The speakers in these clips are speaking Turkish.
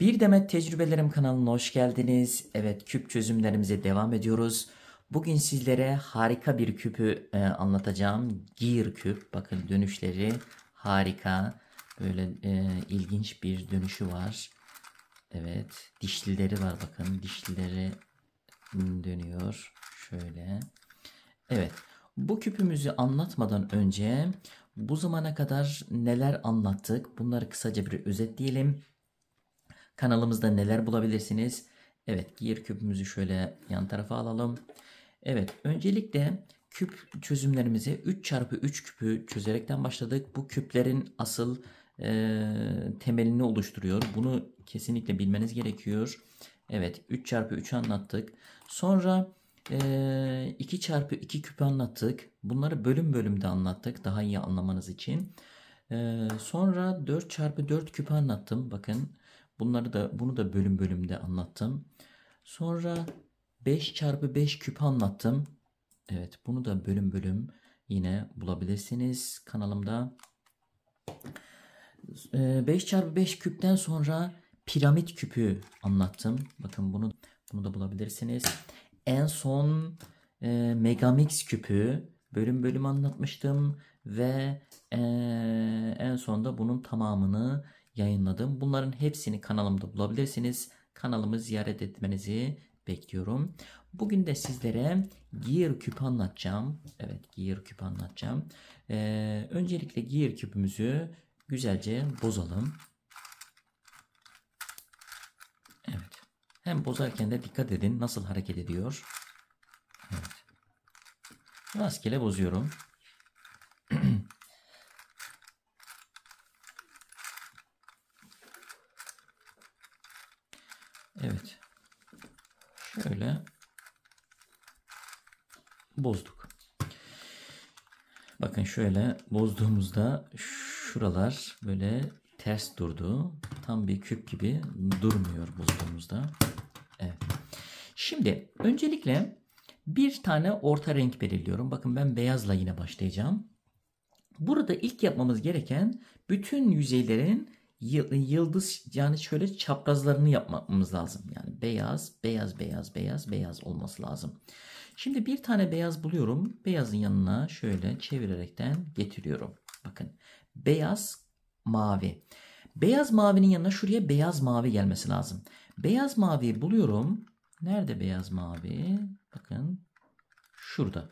Bir Demet Tecrübelerim kanalına hoş geldiniz. Evet küp çözümlerimize devam ediyoruz. Bugün sizlere harika bir küpü e, anlatacağım. Gear küp. Bakın dönüşleri harika. Böyle e, ilginç bir dönüşü var. Evet dişlileri var bakın. Dişlileri dönüyor. Şöyle. Evet bu küpümüzü anlatmadan önce bu zamana kadar neler anlattık bunları kısaca bir özetleyelim. Kanalımızda neler bulabilirsiniz? Evet diğer küpümüzü şöyle yan tarafa alalım. Evet öncelikle küp çözümlerimizi 3 çarpı 3 küpü çözerekten başladık. Bu küplerin asıl e, temelini oluşturuyor. Bunu kesinlikle bilmeniz gerekiyor. Evet 3 çarpı 3'ü anlattık. Sonra e, 2 çarpı 2 küpü anlattık. Bunları bölüm bölümde anlattık daha iyi anlamanız için. E, sonra 4 çarpı 4 küpü anlattım. Bakın Bunları da bunu da bölüm bölümde anlattım. Sonra 5 çarpı 5 küp anlattım. Evet bunu da bölüm bölüm yine bulabilirsiniz kanalımda. 5 ee, çarpı 5 küpten sonra piramit küpü anlattım. Bakın bunu bunu da bulabilirsiniz. En son e, megamix küpü bölüm bölüm anlatmıştım ve e, en sonda bunun tamamını yayınladım. Bunların hepsini kanalımda bulabilirsiniz. Kanalımı ziyaret etmenizi bekliyorum. Bugün de sizlere gear küp anlatacağım. Evet gear küp anlatacağım. Ee, öncelikle gear küpümüzü güzelce bozalım. Evet. Hem bozarken de dikkat edin nasıl hareket ediyor. Evet. Rastgele bozuyorum. şöyle bozduk. Bakın şöyle bozduğumuzda şuralar böyle ters durdu. Tam bir küp gibi durmuyor bozduğumuzda. Evet. Şimdi öncelikle bir tane orta renk belirliyorum. Bakın ben beyazla yine başlayacağım. Burada ilk yapmamız gereken bütün yüzeylerin yıldız yani şöyle çaprazlarını yapmamız lazım. Yani beyaz, beyaz, beyaz, beyaz, beyaz olması lazım. Şimdi bir tane beyaz buluyorum. Beyazın yanına şöyle çevirerekten getiriyorum. Bakın beyaz, mavi. Beyaz mavinin yanına şuraya beyaz mavi gelmesi lazım. Beyaz maviyi buluyorum. Nerede beyaz mavi? Bakın şurada.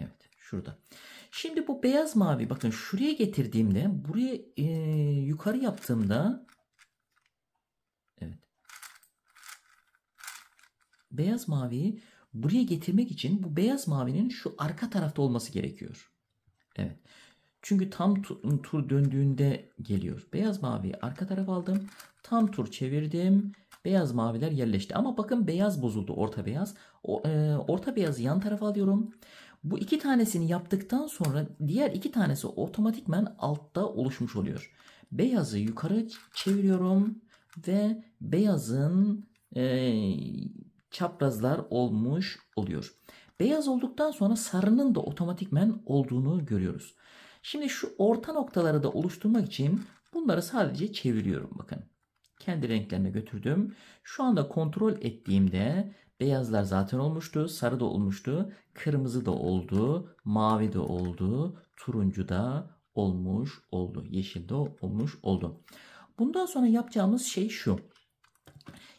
Evet şurada. Şimdi bu beyaz mavi bakın şuraya getirdiğimde buraya e, yukarı yaptığımda evet beyaz maviyi buraya getirmek için bu beyaz mavinin şu arka tarafta olması gerekiyor. Evet. Çünkü tam tur, tur döndüğünde geliyor. Beyaz maviyi arka taraf aldım. Tam tur çevirdim. Beyaz maviler yerleşti. Ama bakın beyaz bozuldu. Orta beyaz. O, e, orta beyazı yan tarafa alıyorum. Bu iki tanesini yaptıktan sonra diğer iki tanesi otomatikmen altta oluşmuş oluyor. Beyazı yukarı çeviriyorum ve beyazın e, çaprazlar olmuş oluyor. Beyaz olduktan sonra sarının da otomatikmen olduğunu görüyoruz. Şimdi şu orta noktaları da oluşturmak için bunları sadece çeviriyorum bakın. Kendi renklerine götürdüm. Şu anda kontrol ettiğimde Beyazlar zaten olmuştu, sarı da olmuştu, kırmızı da oldu, mavi de oldu, turuncu da olmuş oldu, yeşil de olmuş oldu. Bundan sonra yapacağımız şey şu.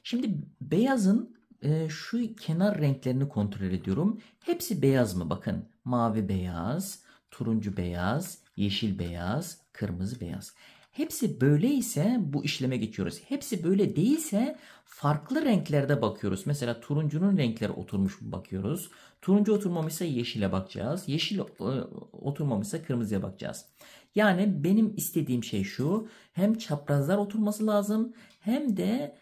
Şimdi beyazın e, şu kenar renklerini kontrol ediyorum. Hepsi beyaz mı? Bakın mavi beyaz, turuncu beyaz, yeşil beyaz, kırmızı beyaz. Hepsi böyle ise bu işleme geçiyoruz. Hepsi böyle değilse farklı renklerde bakıyoruz. Mesela turuncunun renkleri oturmuş bakıyoruz. Turuncu oturmamışsa yeşile bakacağız. Yeşil e, oturmamışsa kırmızıya bakacağız. Yani benim istediğim şey şu. Hem çaprazlar oturması lazım hem de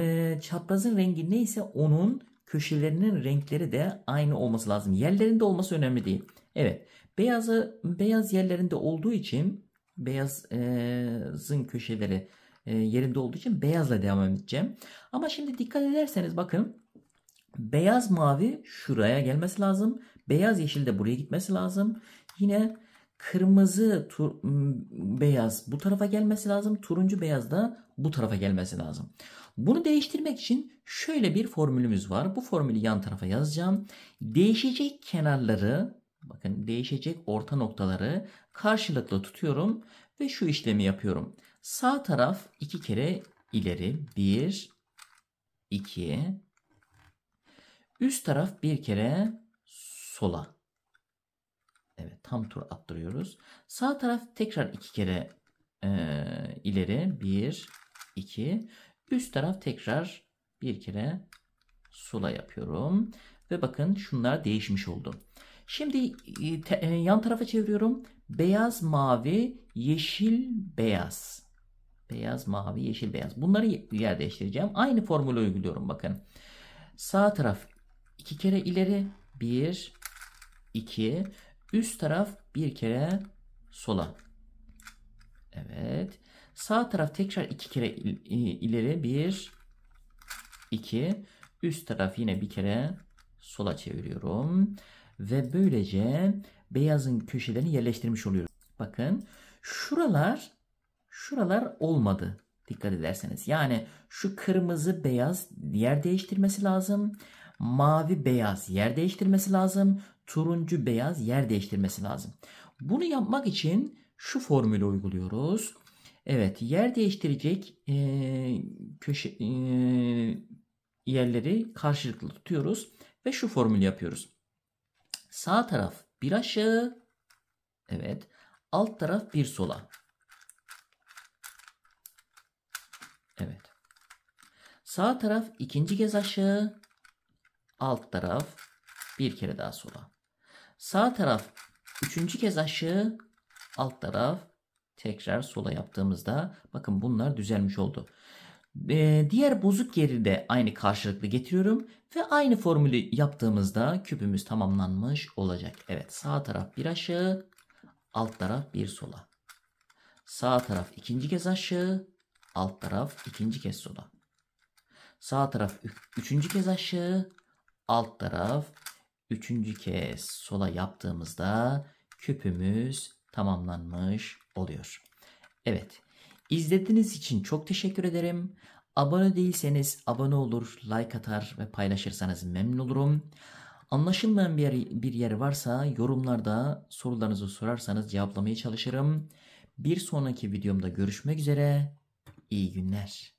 e, çaprazın rengi neyse onun köşelerinin renkleri de aynı olması lazım. Yerlerinde olması önemli değil. Evet. Beyazı beyaz yerlerinde olduğu için beyazın köşeleri e, yerinde olduğu için beyazla devam edeceğim. Ama şimdi dikkat ederseniz bakın beyaz mavi şuraya gelmesi lazım. Beyaz yeşil de buraya gitmesi lazım. Yine kırmızı tur, beyaz bu tarafa gelmesi lazım. Turuncu beyaz da bu tarafa gelmesi lazım. Bunu değiştirmek için şöyle bir formülümüz var. Bu formülü yan tarafa yazacağım. Değişecek kenarları Bakın değişecek orta noktaları karşılıklı tutuyorum ve şu işlemi yapıyorum. Sağ taraf iki kere ileri bir iki. üst taraf bir kere sola. Evet tam tur attırıyoruz. Sağ taraf tekrar iki kere e, ileri bir iki üst taraf tekrar bir kere sola yapıyorum. Ve bakın şunlar değişmiş oldu. Şimdi e, e, yan tarafa çeviriyorum. Beyaz, mavi, yeşil, beyaz. Beyaz, mavi, yeşil, beyaz. Bunları yer değiştireceğim. Aynı formülü uyguluyorum bakın. Sağ taraf 2 kere ileri 1 2 üst taraf bir kere sola. Evet. Sağ taraf tekrar 2 kere ileri 1 2 üst taraf yine bir kere sola çeviriyorum. Ve böylece beyazın köşelerini yerleştirmiş oluyorum. Bakın şuralar şuralar olmadı dikkat ederseniz. Yani şu kırmızı beyaz yer değiştirmesi lazım. Mavi beyaz yer değiştirmesi lazım. Turuncu beyaz yer değiştirmesi lazım. Bunu yapmak için şu formülü uyguluyoruz. Evet yer değiştirecek e, köşe e, yerleri karşılıklı tutuyoruz. Ve şu formül yapıyoruz. Sağ taraf bir aşağı. Evet. Alt taraf bir sola. Evet. Sağ taraf ikinci kez aşağı. Alt taraf bir kere daha sola. Sağ taraf üçüncü kez aşağı. Alt taraf tekrar sola yaptığımızda bakın bunlar düzelmiş oldu diğer bozuk yeri de aynı karşılıklı getiriyorum ve aynı formülü yaptığımızda küpümüz tamamlanmış olacak. Evet sağ taraf bir aşağı, alt taraf bir sola. Sağ taraf ikinci kez aşağı, alt taraf ikinci kez sola. Sağ taraf üçüncü kez aşağı, alt taraf üçüncü kez sola yaptığımızda küpümüz tamamlanmış oluyor. Evet İzlediğiniz için çok teşekkür ederim. Abone değilseniz abone olur, like atar ve paylaşırsanız memnun olurum. Anlaşılmayan bir yer, bir yer varsa yorumlarda sorularınızı sorarsanız cevaplamaya çalışırım. Bir sonraki videomda görüşmek üzere. İyi günler.